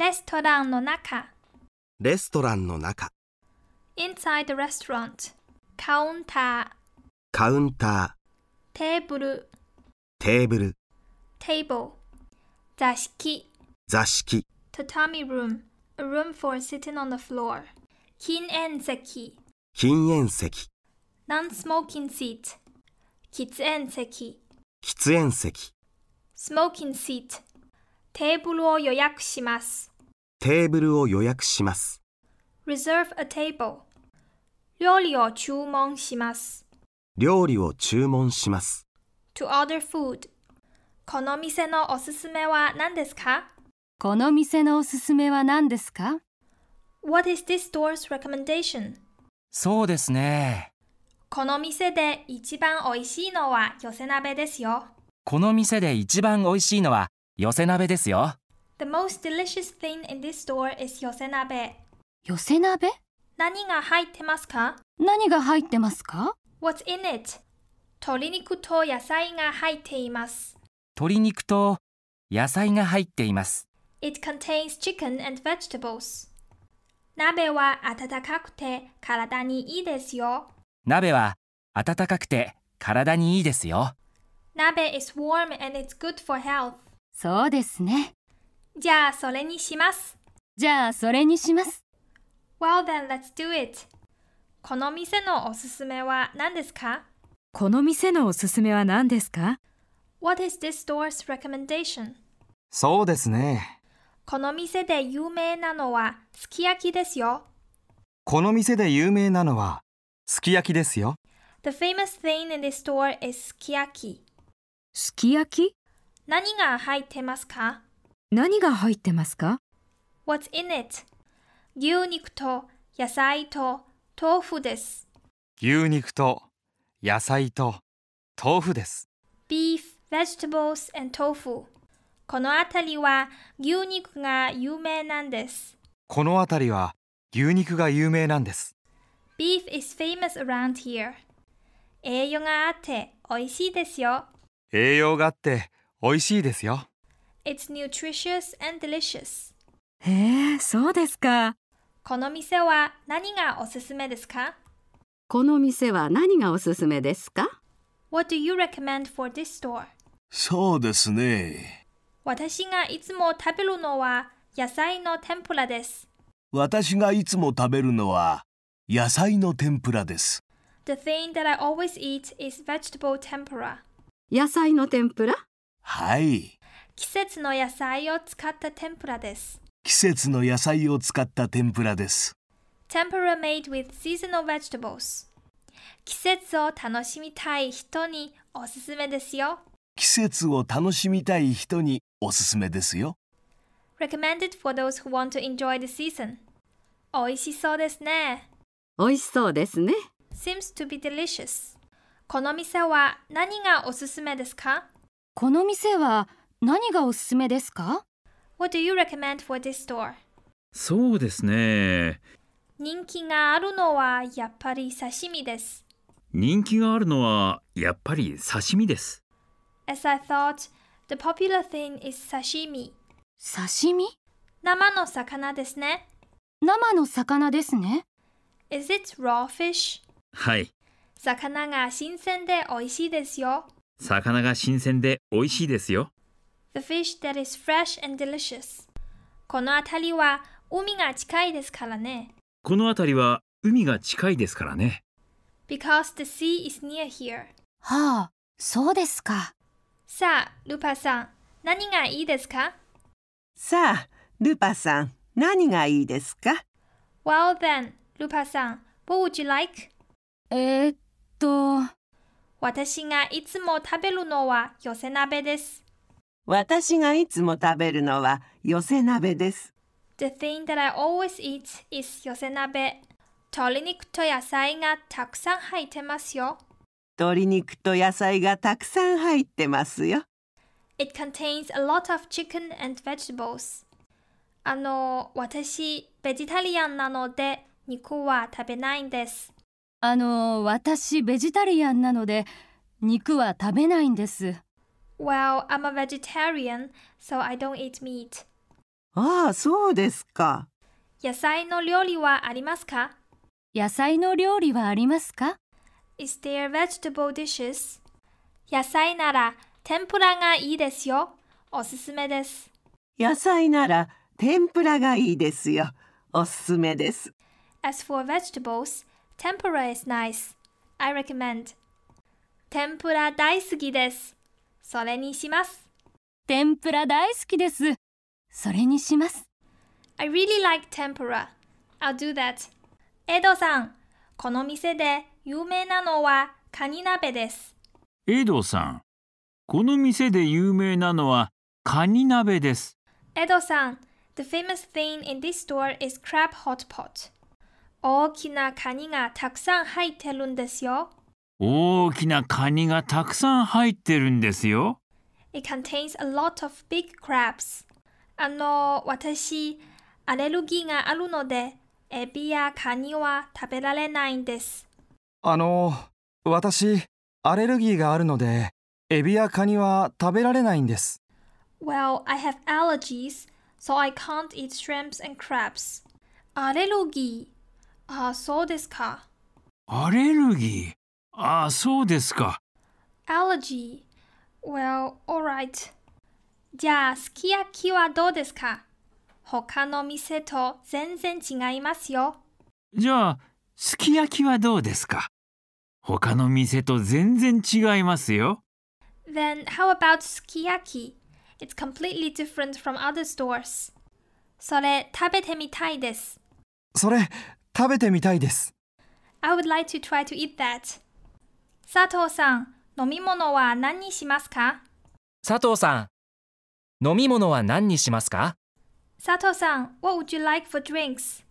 レストランの中。レストランの中。inside the restaurant カウンターカウンターテーブルテーブルテーブル座敷座敷畳 room a room for sitting on the floor 禁煙席禁煙席 non-smoking seat 喫煙席喫煙席 smoking seat テーブルを予約しますテーブルを予約します。Reserve a table. 料理を注文します。料理を注文します。To order food. この店のおすすめは何ですかこの店のおすすめは何ですか ?What is this store's recommendation? そうですね。この店で一番おいしいのは寄せ鍋ですよ。この店で一番おいしいのは寄せ鍋ですよ。The most delicious thing in this store is 寄せ鍋。寄せ鍋何が入ってますか何が入ってますか ?What's in it? 鶏肉と野菜が入っています。鶏肉と野菜が入っています。It contains chicken and vegetables. 鍋は暖かくて体にいいですよ。鍋は暖かくて体にいいですよ。鍋 is warm and it's good for health. そうですね。じゃあそれにします。じゃあそれにします。Well then, let's do it. この店のおすすめは何ですかこの店のおすすめは何ですか ?What is this store's recommendation? そうですね。この店で有名なのはすき焼きですよ。この店で有名なのはすき焼きですよ。The famous thing in this store is すき焼き。すき焼き何が入ってますか何が入ってますか ?What's in it? 牛肉と野菜と豆腐です。牛肉と野菜と豆腐です。Beef, vegetables and tofu この辺りは牛肉が有名なんです。この辺りは牛肉が有名なんです。Beef is famous around here. 栄養があって美味しいですよ。栄養があって美味しいですよ。It's nutritious and delicious. へえ、そうですか。この店は何がおすすめですかこの店は何がおすすめですか ?What do you recommend for this store? そうですね。私がいつも食べるのは野菜の天ぷらです。私がいつも食べるのは野菜の天ぷらです。The thing that I always eat is vegetable tempura. 野菜の天ぷらはい。季節の野菜を使った天ぷらです。季節の野菜を使った天ぷらです。Tempura made with seasonal vegetables。季節を楽しみたい人におすすめですよ。季節を楽しみたい人におすすめですよ。Recommended for those who want to enjoy the season。美味しそうですね。美味しそうですね。Seems to be delicious。この店は何がおすすめですかこの店は何がおすすめですか What do you recommend for this store? そうですね。人気があるのはやっぱり刺身です。人気があるのはやっぱり刺身です。As I thought, the popular thing is 刺身。刺身生の魚ですね。生の魚ですね。Is it raw fish? はい。魚が新鮮で美味しいですよ。魚が新鮮で美味しいですよ。The fish that is fresh and delicious この辺りは海が近いですからねこの辺りは海が近いですからね Because the sea is near here はあ、そうですかさあ、ルパさん、何がいいですかさあ、ルパさん、何がいいですか ?Well then, ルパさん、what would you like? えっと、私がいつも食べるのは寄せ鍋です。私がいつも食べるのは寄せ鍋です。The thing that I always eat is 寄せ鍋。鶏肉と野菜がたくさん入ってますよ。鶏肉と野菜がたくさん入ってますよ。It contains a lot of chicken and vegetables. あの、私、ベジタリアンなので肉は食べないんです。あの、私、ベジタリアンなので肉は食べないんです。Well, I'm a vegetarian, so I don't eat meat. ああ、そうですか。野菜の料理はありますか野菜の料理はありますか ah, ?Is there vegetable dishes? 野菜なら天ぷらがいいですよ。おすすめです。野菜なら天ぷらがいいですよ。おすすめです。As for vegetables, tempura is nice. I recommend. 天ぷら大好きです。それにします天ぷら大好きですそれにします I really like tempura I'll do that エドさんこの店で有名なのはカニ鍋ですエドさんこの店で有名なのはカニ鍋ですエドさん The famous thing in this store is crab hot pot 大きなカニがたくさん入ってるんですよ大きなカニがたくさん入ってるんですよ。It contains a lot of big crabs. あの、私、アレルギーがあるので、エビやカニは食べられないんです。あの、私、アレルギーがあるので、エビやカニは食べられないんです。Well, I have allergies, so I can't eat shrimps and crabs. アレルギー。あ、そうですか。アレルギー Allergy. Well, alright. じゃあ、すき焼きはどうですか他の店と全然違いますよ。じゃあ、すき焼きはどうですか他の店と全然違いますよ。Then how about すき焼き It's completely different from other stores. それ食べてみたいです。それ食べてみたいです。I would like to try to eat that. 佐藤さん、飲み物は何にしますか佐藤さん、飲み物は何にしますか佐藤さん、What would you like for drinks?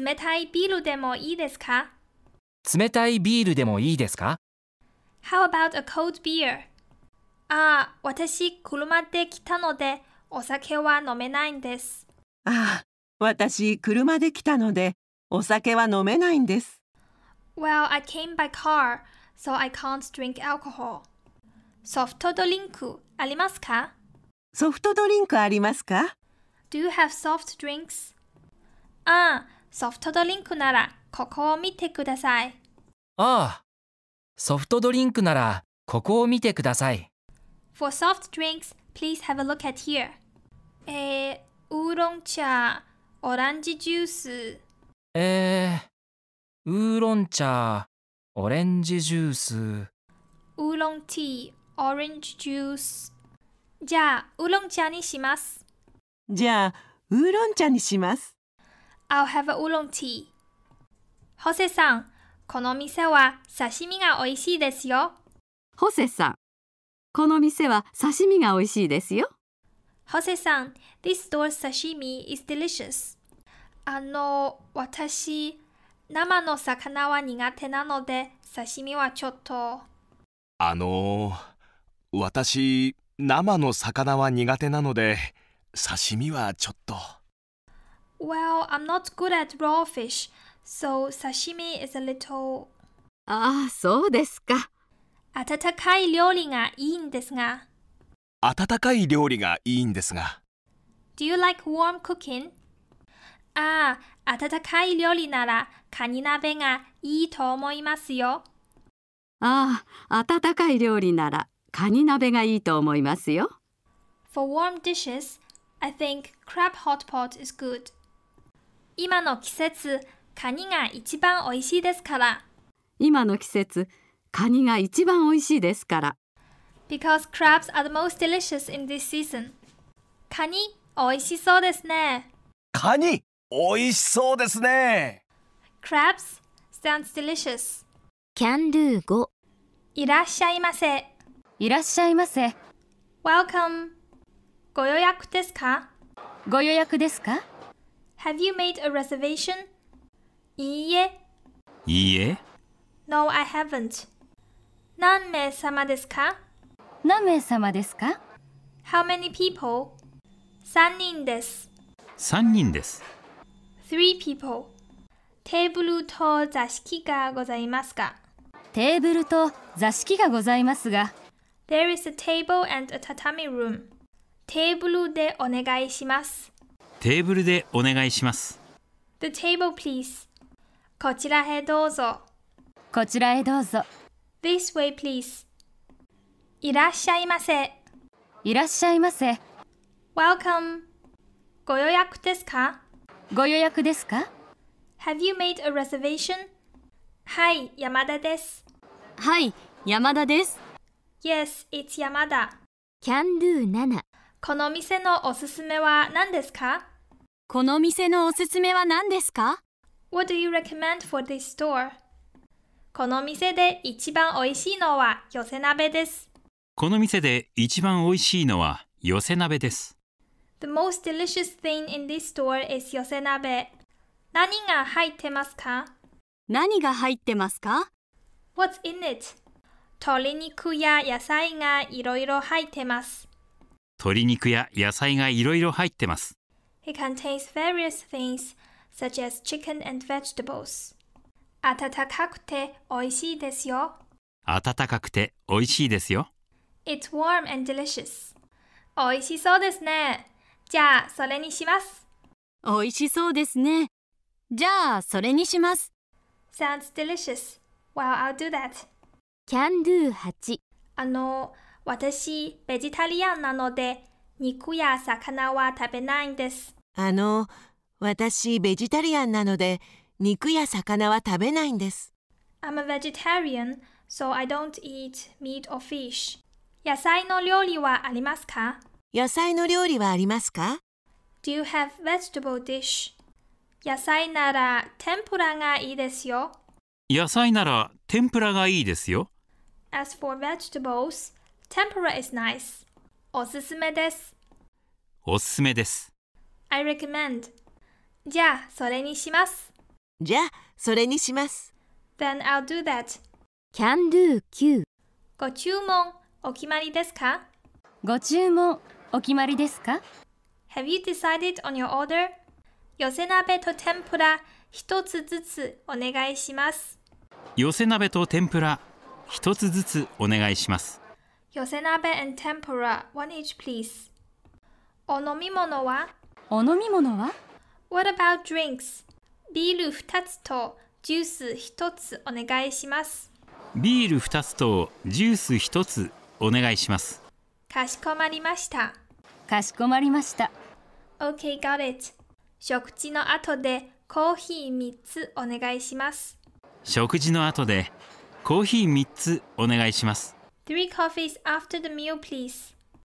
冷たいビールでもいいですか冷たいビールでもいいですか ?How about a cold beer? ああ、私、車で来たので、お酒は飲めないんです。ああ、私、車で来たので、お酒は飲めないんです。Well, I came by car. so I can't drink alcohol. ソフトドリンクありますかソフトドリンクありますか ?Do you have soft drinks? ああ、ソフトドリンクならここを見てください。ああ、ソフトドリンクならここを見てください。For soft drinks, please have a look at here. えー、ウーロン茶、オランジジュース。えー、ウーロン茶、オレンジジュース。ウーロンティー、オレンジジュース。じゃあ、ウーロン茶にします。じゃあ、ウーロン茶にします。I'll have a ウーロンティー。ホセさん、この店は刺身が美味しいですよ。ホセさん、この店は刺身が美味しいですよ。ホセさん、This store's sashimi is delicious. あの、私、生の魚は苦手なので刺身はちょっとあの私生の魚は苦手なので刺身はちょっと Well, I'm not good at raw fish, so s a is a little ああ、そうですか。温かい料理がいいんですが。温かい料理がいいんですが。Do you like warm cooking? ああ、温かい料理ならカニ鍋がいいと思いますよ。ああ、温かい料理ならカニ鍋がいいと思いますよ。For warm dishes, I think crab hot pot is good. 今の季節、カニが一番おいしいですから。今の季節、カニが一番おいしいですから。Because crabs are the most delicious in this season. カニ、おいしそうですね。カニ美味しそうですね Crabs sounds delicious Can do 5いらっしゃいませいらっしゃいませ Welcome ご予約ですかご予約ですか Have you made a reservation? いいえいいえ No, I haven't 何名様ですか何名様ですか How many people? 3人です3人です three people テーブルと座敷がございますかテーブルと座敷がございますが There is a table and a tatami room テーブルでお願いしますテーブルでお願いします The table please こちらへどうぞこちらへどうぞ This way please いらっしゃいませいらっしゃいませ Welcome ご予約ですかご予約ですか Have you made a reservation? はい、山田です。はい、山田です。Yes, it's 山田。Can do 7。この店のおすすめは何ですかこの店のおすすめは何ですか What do you recommend for this store? この店で一番美味しいのは寄せ鍋です。この店で一番美味しいのは寄せ鍋です。The most delicious thing in this store is 寄せ鍋。何が入ってますか何が入ってますか ?What's in it? 鶏肉や野菜がいろいろ入ってます。鶏肉や野菜がいろいろ入ってます。It contains various things, such as chicken and vegetables. 暖かくて美味しいですよ。暖かくて美味しいですよ。It's warm and delicious. 美味しそうですね。じゃあそれにします美味しそうですねじゃあそれにします Sounds delicious Well I'll do that Can do 8あの私ベジタリアンなので肉や魚は食べないんですあの私ベジタリアンなので肉や魚は食べないんです I'm a vegetarian so I don't eat meat or fish 野菜の料理はありますか野菜の料理はありますか Do you have vegetable dish? 野菜なら天ぷらがいいですよ。野菜なら天ぷらがいいですよ。As for vegetables, tempura is nice. おすすめです。おすすめです。I recommend. じゃあ、それにします。じゃあ、それにします。Then I'll do that. Can do Q. ご注文、お決まりですかご注文。お決まりですか Have you decided on your order? 寄せ鍋と天ぷら一つずつお願いします寄せ鍋と天ぷら一つずつお願いします寄せ鍋 and 天ぷら one each please お飲み物はお飲み物は What about drinks? ビール二つとジュース一つお願いします。ビール2つとジュース1つお願いします。かしこまりました。かしこまりました。OK, got it. 食事の後でコーヒー3つお願いします。食事の後でコーヒー3つお願いします。Three coffees after the meal, please.